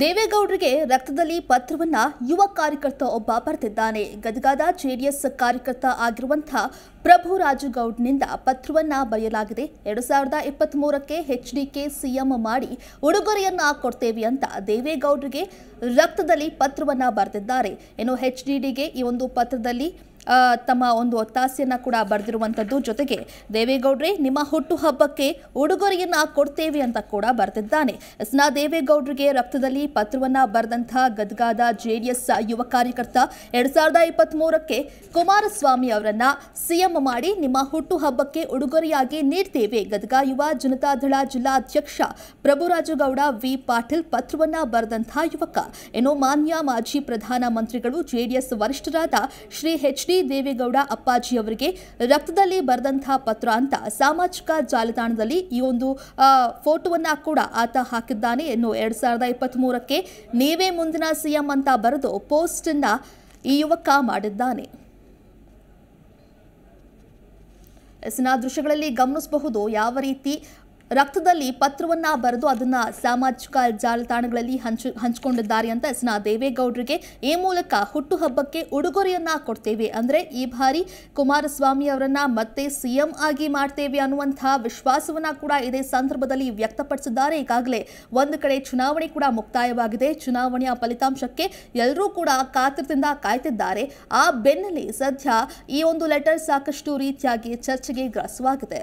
ದೇವೇಗೌಡರಿಗೆ ರಕ್ತದಲ್ಲಿ ಪತ್ರವನ್ನ ಯುವ ಕಾರ್ಯಕರ್ತ ಒಬ್ಬ ಬರೆದಿದ್ದಾನೆ ಗದಗದ ಜೆಡಿಎಸ್ ಕಾರ್ಯಕರ್ತ ಆಗಿರುವಂತಹ ಪ್ರಭು ರಾಜುಗೌಡ್ನಿಂದ ಪತ್ರವನ್ನ ಬರೆಯಲಾಗಿದೆ ಎರಡು ಸಾವಿರದ ಇಪ್ಪತ್ತ್ ಮೂರಕ್ಕೆ ಎಚ್ ಡಿಕೆ ಸಿಎಂ ಮಾಡಿ ಉಡುಗೊರೆಯನ್ನ ಕೊಡ್ತೇವೆ ಅಂತ ದೇವೇಗೌಡರಿಗೆ ರಕ್ತದಲ್ಲಿ ಪತ್ರವನ್ನ ಬರೆದಿದ್ದಾರೆ ಇನ್ನು ಎಚ್ ಡಿಗೆ ಈ ಒಂದು ಪತ್ರದಲ್ಲಿ ತಮ್ಮ ಒಂದು ಒತ್ತಾಸೆಯನ್ನು ಕೂಡ ಬರೆದಿರುವಂಥದ್ದು ಜೊತೆಗೆ ದೇವೇಗೌಡ್ರೆ ನಿಮ್ಮ ಹುಟ್ಟುಹಬ್ಬಕ್ಕೆ ಉಡುಗೊರೆಯನ್ನು ಕೊಡ್ತೇವೆ ಅಂತ ಕೂಡ ಬರೆದಿದ್ದಾನೆ ಎಸ್ ನ ದೇವೇಗೌಡರಿಗೆ ರಕ್ತದಲ್ಲಿ ಪತ್ರವನ್ನು ಬರೆದಂಥ ಗದ್ಗಾದ ಜೆ ಡಿ ಎಸ್ ಯುವ ಕಾರ್ಯಕರ್ತ ಎರಡು ಸಾವಿರದ ಇಪ್ಪತ್ತ್ಮೂರಕ್ಕೆ ಕುಮಾರಸ್ವಾಮಿ ಅವರನ್ನು ಸಿಎಂ ಮಾಡಿ ನಿಮ್ಮ ಹಬ್ಬಕ್ಕೆ ಉಡುಗೊರೆಯಾಗಿ ನೀಡ್ತೇವೆ ಗದ್ಗಾ ಯುವ ಜನತಾದಳ ಜಿಲ್ಲಾಧ್ಯಕ್ಷ ಪ್ರಭುರಾಜುಗೌಡ ವಿ ಪಾಟೀಲ್ ಪತ್ರವನ್ನು ಬರೆದಂಥ ಯುವಕ ಏನೋ ಮಾನ್ಯ ಮಾಜಿ ಪ್ರಧಾನಮಂತ್ರಿಗಳು ಜೆಡಿಎಸ್ ವರಿಷ್ಠರಾದ ಶ್ರೀ ಎಚ್ ಡಿ ದೇವೇಗೌಡ ಅಪ್ಪಾಜಿ ಅವರಿಗೆ ರಕ್ತದಲ್ಲಿ ಬರೆದಂತಹ ಪತ್ರ ಅಂತ ಸಾಮಾಜಿಕ ಜಾಲತಾಣದಲ್ಲಿ ಈ ಒಂದು ಫೋಟೋವನ್ನು ಕೂಡ ಆತ ಹಾಕಿದ್ದಾನೆ ಇನ್ನು ಎರಡ್ ಸಾವಿರದ ಇಪ್ಪತ್ತ್ ಮೂರಕ್ಕೆ ನೀವೇ ಮುಂದಿನ ಸಿಎಂ ಅಂತ ಬರೆದು ಪೋಸ್ಟನ್ನು ಈ ಯುವಕ ಮಾಡಿದ್ದಾನೆ ಎಸ್ನ ದೃಶ್ಯಗಳಲ್ಲಿ ಗಮನಿಸಬಹುದು ಯಾವ ರೀತಿ ರಕ್ತದಲ್ಲಿ ಪತ್ರವನ್ನ ಬರೆದು ಅದನ್ನ ಸಾಮಾಜಿಕ ಜಾಲತಾಣಗಳಲ್ಲಿ ಹಂಚು ಹಂಚಿಕೊಂಡಿದ್ದಾರೆ ಅಂತ ಎಸ್ ದೇವೇಗೌಡರಿಗೆ ಈ ಮೂಲಕ ಹುಟ್ಟುಹಬ್ಬಕ್ಕೆ ಉಡುಗೊರೆಯನ್ನ ಕೊಡ್ತೇವೆ ಅಂದರೆ ಈ ಬಾರಿ ಕುಮಾರಸ್ವಾಮಿ ಅವರನ್ನ ಮತ್ತೆ ಸಿಎಂ ಆಗಿ ಮಾಡ್ತೇವೆ ಅನ್ನುವಂತಹ ವಿಶ್ವಾಸವನ್ನ ಕೂಡ ಇದೇ ಸಂದರ್ಭದಲ್ಲಿ ವ್ಯಕ್ತಪಡಿಸಿದ್ದಾರೆ ಈಗಾಗಲೇ ಒಂದು ಕಡೆ ಚುನಾವಣೆ ಕೂಡ ಮುಕ್ತಾಯವಾಗಿದೆ ಚುನಾವಣೆಯ ಫಲಿತಾಂಶಕ್ಕೆ ಎಲ್ಲರೂ ಕೂಡ ಕಾತರದಿಂದ ಕಾಯ್ತಿದ್ದಾರೆ ಆ ಬೆನ್ನಲ್ಲಿ ಸದ್ಯ ಈ ಒಂದು ಲೆಟರ್ ಸಾಕಷ್ಟು ರೀತಿಯಾಗಿ ಚರ್ಚೆಗೆ ಗ್ರಾಸವಾಗಿದೆ